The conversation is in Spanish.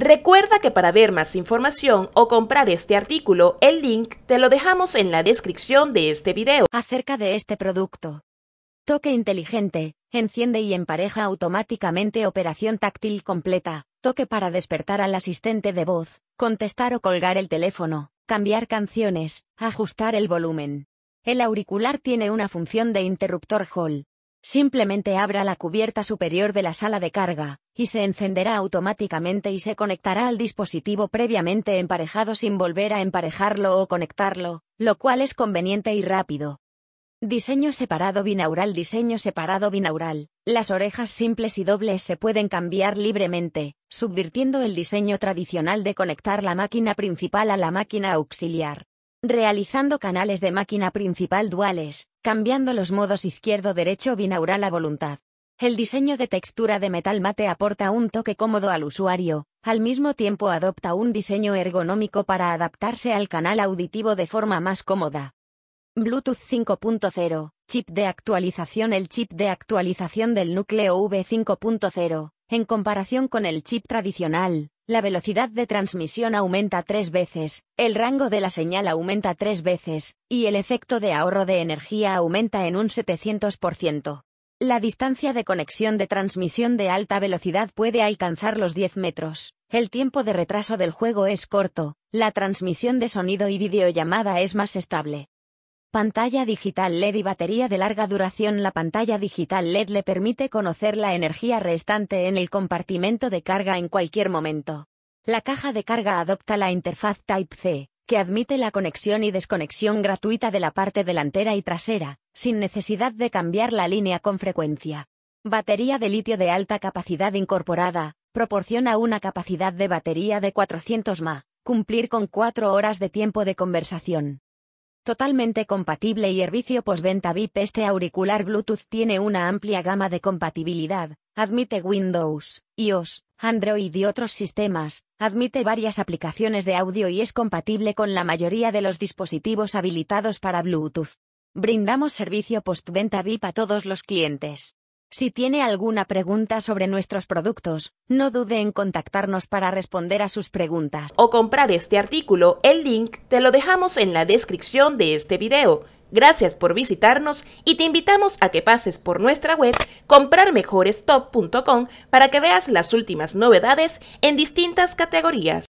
Recuerda que para ver más información o comprar este artículo, el link te lo dejamos en la descripción de este video. Acerca de este producto. Toque inteligente, enciende y empareja automáticamente operación táctil completa, toque para despertar al asistente de voz, contestar o colgar el teléfono, cambiar canciones, ajustar el volumen. El auricular tiene una función de interruptor Hall, Simplemente abra la cubierta superior de la sala de carga, y se encenderá automáticamente y se conectará al dispositivo previamente emparejado sin volver a emparejarlo o conectarlo, lo cual es conveniente y rápido. Diseño separado binaural Diseño separado binaural. Las orejas simples y dobles se pueden cambiar libremente, subvirtiendo el diseño tradicional de conectar la máquina principal a la máquina auxiliar. Realizando canales de máquina principal duales, cambiando los modos izquierdo-derecho binaural a voluntad. El diseño de textura de metal mate aporta un toque cómodo al usuario, al mismo tiempo adopta un diseño ergonómico para adaptarse al canal auditivo de forma más cómoda. Bluetooth 5.0, chip de actualización El chip de actualización del núcleo V5.0 en comparación con el chip tradicional, la velocidad de transmisión aumenta tres veces, el rango de la señal aumenta tres veces, y el efecto de ahorro de energía aumenta en un 700%. La distancia de conexión de transmisión de alta velocidad puede alcanzar los 10 metros. El tiempo de retraso del juego es corto, la transmisión de sonido y videollamada es más estable. Pantalla digital LED y batería de larga duración La pantalla digital LED le permite conocer la energía restante en el compartimento de carga en cualquier momento. La caja de carga adopta la interfaz Type-C, que admite la conexión y desconexión gratuita de la parte delantera y trasera, sin necesidad de cambiar la línea con frecuencia. Batería de litio de alta capacidad incorporada, proporciona una capacidad de batería de 400 mAh, cumplir con 4 horas de tiempo de conversación. Totalmente compatible y servicio postventa VIP Este auricular Bluetooth tiene una amplia gama de compatibilidad, admite Windows, iOS, Android y otros sistemas, admite varias aplicaciones de audio y es compatible con la mayoría de los dispositivos habilitados para Bluetooth. Brindamos servicio postventa VIP a todos los clientes. Si tiene alguna pregunta sobre nuestros productos, no dude en contactarnos para responder a sus preguntas. O comprar este artículo, el link te lo dejamos en la descripción de este video. Gracias por visitarnos y te invitamos a que pases por nuestra web comprarmejorestop.com para que veas las últimas novedades en distintas categorías.